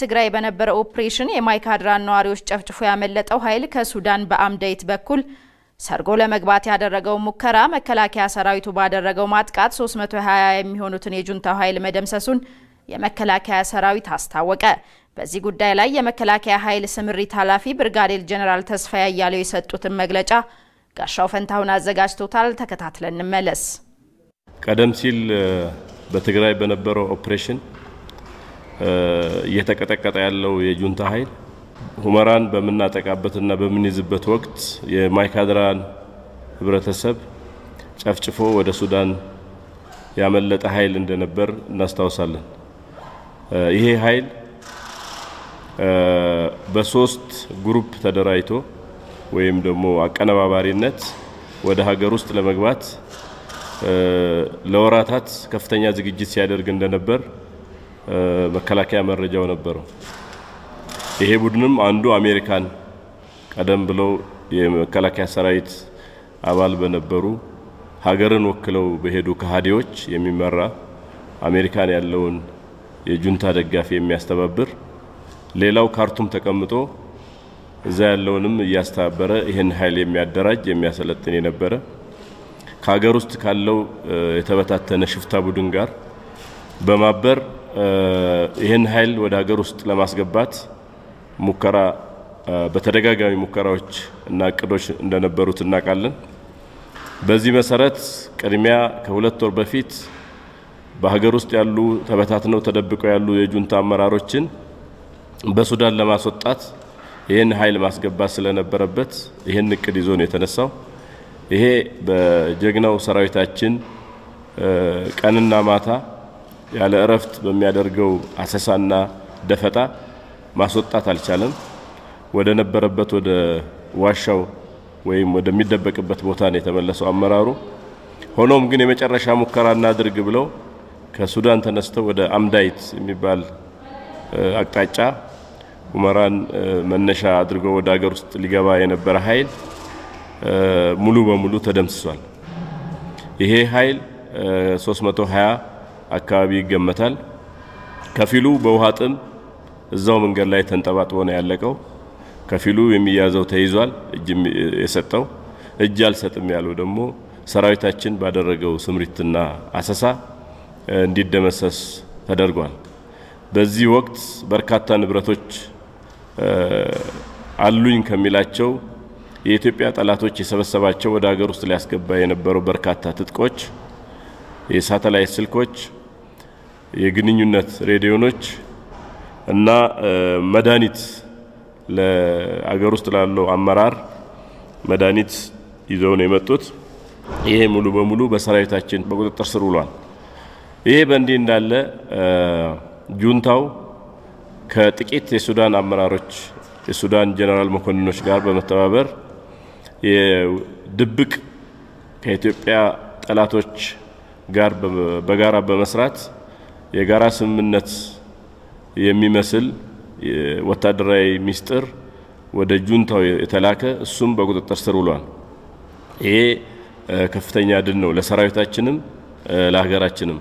ትግራይ በነበረ ኦፕሬሽን የማይካድራን ነዋሪዎች ጨፍጭፎ ያመለጠው ኃይል ከሱዳን በአምደይት በኩል ሰርጎ ለመግባት ያደረገው ሙከራ መከላከያ ሰራዊቱ ባደረገው ማጥቃት 320 የሚሆኑትን የጁንታው ኃይል መደምሰሱን የመከላከያ ሰራዊት አስታወቀ። በዚህ ጉዳይ ላይ የመከላከያ ኃይል ስምሪት ኃላፊ ብርጋዴር ጀኔራል ተስፋ ያያለው የሰጡትን መግለጫ ጋሻው ፈንታሁን አዘጋጅቶታል። ተከታትለን እንመለስ። ቀደም ሲል በትግራይ በነበረው ኦፕሬሽን እየተቀጠቀጠ ያለው የጁንታ ኃይል ሁመራን በምናጠቃበትና በምንይዝበት ወቅት የማይካድራን ህብረተሰብ ጨፍጭፎ ወደ ሱዳን ያመለጠ ኃይል እንደነበር እናስታውሳለን። ይሄ ኃይል በሶስት ግሩፕ ተደራጅቶ ወይም ደግሞ አቀነባባሪነት ወደ ሀገር ውስጥ ለመግባት ለወራታት ከፍተኛ ዝግጅት ሲያደርግ እንደነበር መከላከያ መረጃው ነበረው። ይሄ ቡድንም አንዱ አሜሪካን ቀደም ብለው የመከላከያ ሰራዊት አባል በነበሩ ሀገርን ወክለው በሄዱ ከሃዲዎች የሚመራ አሜሪካን ያለውን የጁንታ ደጋፊ የሚያስተባብር ሌላው ካርቱም ተቀምጦ እዛ ያለውንም እያስተባበረ ይህን ኃይል የሚያደራጅ የሚያሰለጥን የነበረ ከሀገር ውስጥ ካለው የተበታተነ ሽፍታ ቡድን ጋር በማበር ይህን ኃይል ወደ ሀገር ውስጥ ለማስገባት ሙከራ በተደጋጋሚ ሙከራዎች እና እቅዶች እንደነበሩት እናውቃለን። በዚህ መሰረት ቅድሚያ ከሁለት ወር በፊት በሀገር ውስጥ ያሉ ተበታትነው ተደብቀው ያሉ የጁንታ አመራሮችን በሱዳን ለማስወጣት ይህን ኃይል ማስገባት ስለነበረበት ይህን እቅድ ይዞ ነው የተነሳው። ይሄ በጀግናው ሰራዊታችን ቀንና ማታ ያለ እረፍት በሚያደርገው አሰሳና ደፈጣ ማስወጣት አልቻለም። ወደ ነበረበት ወደ ዋሻው ወይም ወደሚደበቅበት ቦታ ነው የተመለሰው አመራሩ። ሆኖም ግን የመጨረሻ ሙከራ እናድርግ ብለው ከሱዳን ተነስተው ወደ አምዳይት የሚባል አቅጣጫ ሁመራን መነሻ አድርጎ ወደ ሀገር ውስጥ ሊገባ የነበረ ኃይል ሙሉ በሙሉ ተደምስሷል። ይሄ ኃይል 320 አካባቢ ይገመታል። ከፊሉ በውሃ ጥም እዛው መንገድ ላይ ተንጠባጥቦ ነው ያለቀው። ከፊሉ የሚያዘው ተይዟል። እጅ የሰጠው እጅ አልሰጥም ያለው ደግሞ ሰራዊታችን ባደረገው ስምሪትና አሰሳ እንዲደመሰስ ተደርጓል። በዚህ ወቅት በርካታ ንብረቶች አሉኝ ከሚላቸው የኢትዮጵያ ጠላቶች የሰበሰባቸው ወደ ሀገር ውስጥ ሊያስገባ የነበረው በርካታ ትጥቆች፣ የሳተላይት ስልኮች የግንኙነት ሬዲዮኖች እና መድኃኒት ለአገር ውስጥ ላለው አመራር መድኃኒት ይዘው ነው የመጡት። ይሄ ሙሉ በሙሉ በሰራዊታችን በቁጥጥር ስር ውሏል። ይሄ በእንዲህ እንዳለ ጁንታው ከጥቂት የሱዳን አመራሮች የሱዳን ጀነራል መኮንኖች ጋር በመተባበር ድብቅ ከኢትዮጵያ ጠላቶች ጋር በጋራ በመስራት የጋራ ስምምነት የሚመስል ወታደራዊ ሚስጥር ወደ ጁንታው የተላከ እሱም በቁጥጥር ስር ውሏል። ይሄ ከፍተኛ ድል ነው ለሰራዊታችንም ለሀገራችንም።